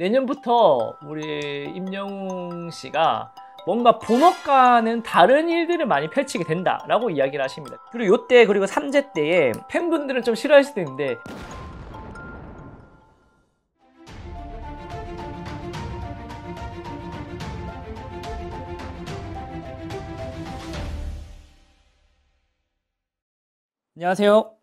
내년부터 우리 임영웅 씨가 뭔가 본업과는 다른 일들을 많이 펼치게 된다라고 이야기를 하십니다. 그리고 요때 그리고 3제 때에 팬분들은 좀 싫어할 수도 있는데 안녕하세요.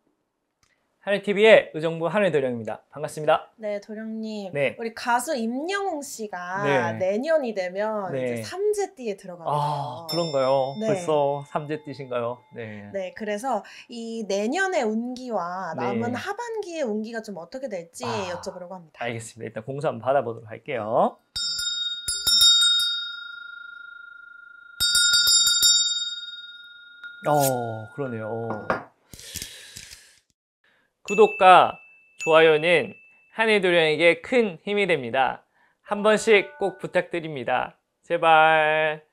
하늘TV의 의정부 하늘도령입니다. 반갑습니다. 네, 도령님. 네. 우리 가수 임영웅 씨가 네. 내년이 되면 네. 이제 삼재띠에 들어가요. 아, 그런가요? 네. 벌써 삼재띠신가요? 네. 네, 그래서 이 내년의 운기와 네. 남은 하반기의 운기가 좀 어떻게 될지 아, 여쭤보려고 합니다. 알겠습니다. 일단 공수 한번 받아보도록 할게요. 어, 그러네요. 어. 구독과 좋아요는 한해도령에게큰 힘이 됩니다. 한 번씩 꼭 부탁드립니다. 제발.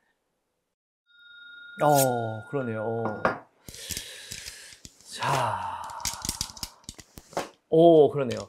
어, 그러네요. 어. 자. 오, 그러네요.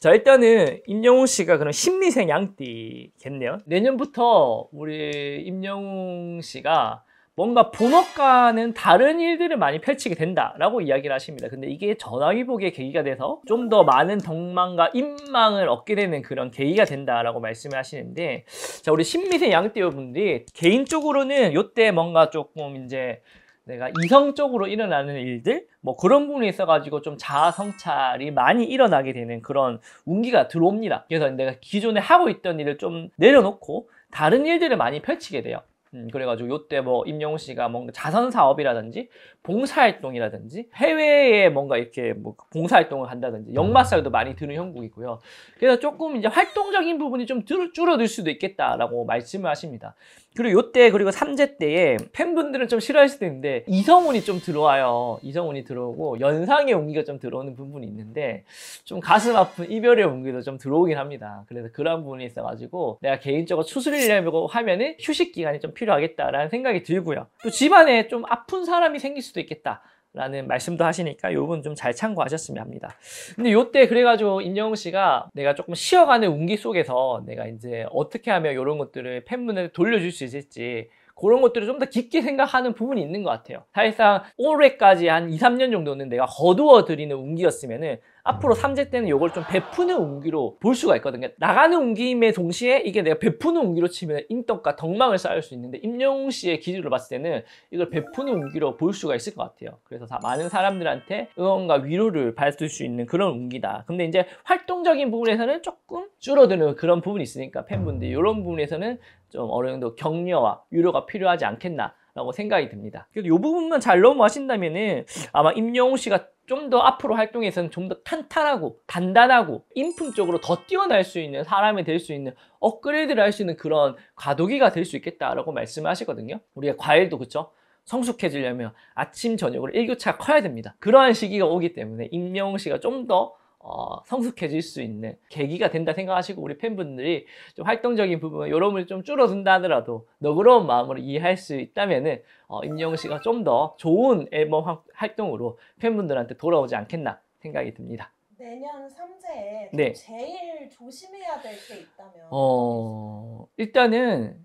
자, 일단은 임영웅 씨가 그럼 심리생 양띠겠네요. 내년부터 우리 임영웅 씨가 뭔가 본업과는 다른 일들을 많이 펼치게 된다라고 이야기를 하십니다. 근데 이게 전화위복의 계기가 돼서 좀 더 많은 덕망과 인망을 얻게 되는 그런 계기가 된다라고 말씀을 하시는데 자 우리 신미세 양띠여분들이 개인적으로는 이때 뭔가 조금 이제 내가 이성적으로 일어나는 일들 뭐 그런 부분에 있어가지고 좀 자아성찰이 많이 일어나게 되는 그런 운기가 들어옵니다. 그래서 내가 기존에 하고 있던 일을 좀 내려놓고 다른 일들을 많이 펼치게 돼요. 음, 그래가지고 요때 뭐 임영웅 씨가 뭔가 자선 사업이라든지 봉사활동이라든지 해외에 뭔가 이렇게 뭐 봉사활동을 한다든지 역마살도 음. 많이 드는 형국이고요. 그래서 조금 이제 활동적인 부분이 좀 줄, 줄어들 수도 있겠다라고 말씀을 하십니다. 그리고 요때 그리고 3재 때에 팬분들은 좀 싫어할 수도 있는데 이성훈이 좀 들어와요. 이성훈이 들어오고 연상의 온기가 좀 들어오는 부분이 있는데 좀 가슴 아픈 이별의 온기도 좀 들어오긴 합니다. 그래서 그런 부분이 있어가지고 내가 개인적으로 수술이려고 하면은 휴식 기간이 좀 필요하겠다라는 생각이 들고요. 또 집안에 좀 아픈 사람이 생길 수도 있겠다. 라는 말씀도 하시니까 요 부분 좀 잘 참고하셨으면 합니다. 근데 요때 그래가지고 인영웅 씨가 내가 조금 쉬어가는 운기 속에서 내가 이제 어떻게 하면 이런 것들을 팬분을 돌려줄 수 있을지 그런 것들을 좀 더 깊게 생각하는 부분이 있는 것 같아요. 사실상 올해까지 한 2, 3년 정도는 내가 거두어들이는 운기였으면은 앞으로 3제 때는 이걸 좀 베푸는 운기로 볼 수가 있거든요. 나가는 운기임에 동시에 이게 내가 베푸는 운기로 치면 인덕과 덕망을 쌓을 수 있는데 임영웅 씨의 기준으로 봤을 때는 이걸 베푸는 운기로 볼 수가 있을 것 같아요. 그래서 많은 사람들한테 응원과 위로를 받을 수 있는 그런 운기다. 근데 이제 활동적인 부분에서는 조금 줄어드는 그런 부분이 있으니까 팬분들 이런 부분에서는 좀 어느 정도 격려와 유료가 필요하지 않겠나라고 생각이 듭니다. 그래도 이 부분만 잘 넘어가신다면은 아마 임영웅 씨가 좀 더 앞으로 활동에서는 좀 더 탄탄하고 단단하고 인품적으로 더 뛰어날 수 있는 사람이 될 수 있는 업그레이드를 할 수 있는 그런 과도기가 될 수 있겠다라고 말씀하시거든요. 우리의 과일도 그렇죠. 성숙해지려면 아침 저녁으로 일교차가 커야 됩니다. 그러한 시기가 오기 때문에 임영웅 씨가 좀더 어, 성숙해질 수 있는 계기가 된다 생각하시고 우리 팬분들이 좀 활동적인 부분 여러분이 좀 줄어든다 하더라도 너그러운 마음으로 이해할 수 있다면은 어, 임영웅 씨가 좀 더 좋은 앨범 활, 동으로 팬분들한테 돌아오지 않겠나 생각이 듭니다. 내년 3세에 네. 제일 조심해야 될 게 있다면 어, 일단은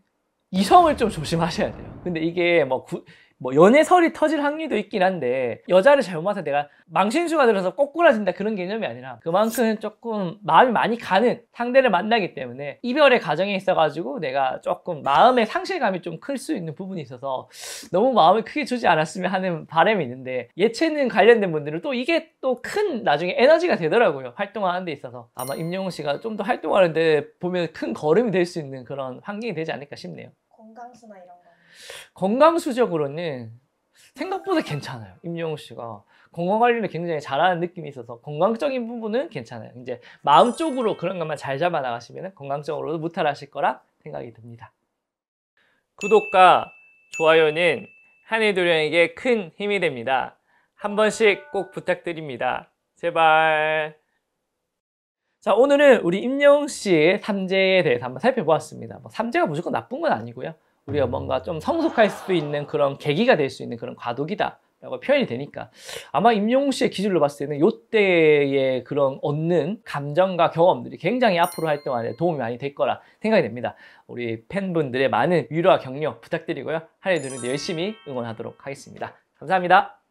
이성을 좀 조심하셔야 돼요. 근데 이게 뭐 구, 뭐 연애설이 터질 확률도 있긴 한데 여자를 잘못 만서 내가 망신수가 들어서 꼬꾸라진다 그런 개념이 아니라 그만큼 조금 마음이 많이 가는 상대를 만나기 때문에 이별의 과정에 있어가지고 내가 조금 마음의 상실감이 좀 클 수 있는 부분이 있어서 너무 마음을 크게 주지 않았으면 하는 바람이 있는데 예체능 관련된 분들은 또 이게 또 큰 나중에 에너지가 되더라고요 활동하는 데 있어서 아마 임영웅 씨가 좀 더 활동하는데 보면 큰 걸음이 될 수 있는 그런 환경이 되지 않을까 싶네요 건강수나 이런 거 건강 수적으로는 생각보다 괜찮아요. 임영웅 씨가 건강 관리를 굉장히 잘하는 느낌이 있어서 건강적인 부분은 괜찮아요. 이제 마음 쪽으로 그런 것만 잘 잡아 나가시면 건강적으로도 무탈하실 거라 생각이 듭니다. 구독과 좋아요는 한해도령에게 큰 힘이 됩니다. 한 번씩 꼭 부탁드립니다. 제발. 자 오늘은 우리 임영웅 씨의 삼재에 대해서 한번 살펴보았습니다. 뭐 삼재가 무조건 나쁜 건 아니고요. 우리가 뭔가 좀 성숙할 수 있는 그런 계기가 될 수 있는 그런 과도기다. 라고 표현이 되니까 아마 임용 씨의 기준으로 봤을 때는 요때의 그런 얻는 감정과 경험들이 굉장히 앞으로 활동하는 도움이 많이 될 거라 생각이 됩니다. 우리 팬분들의 많은 위로와 격려 부탁드리고요. 하늘 누는데 열심히 응원하도록 하겠습니다. 감사합니다.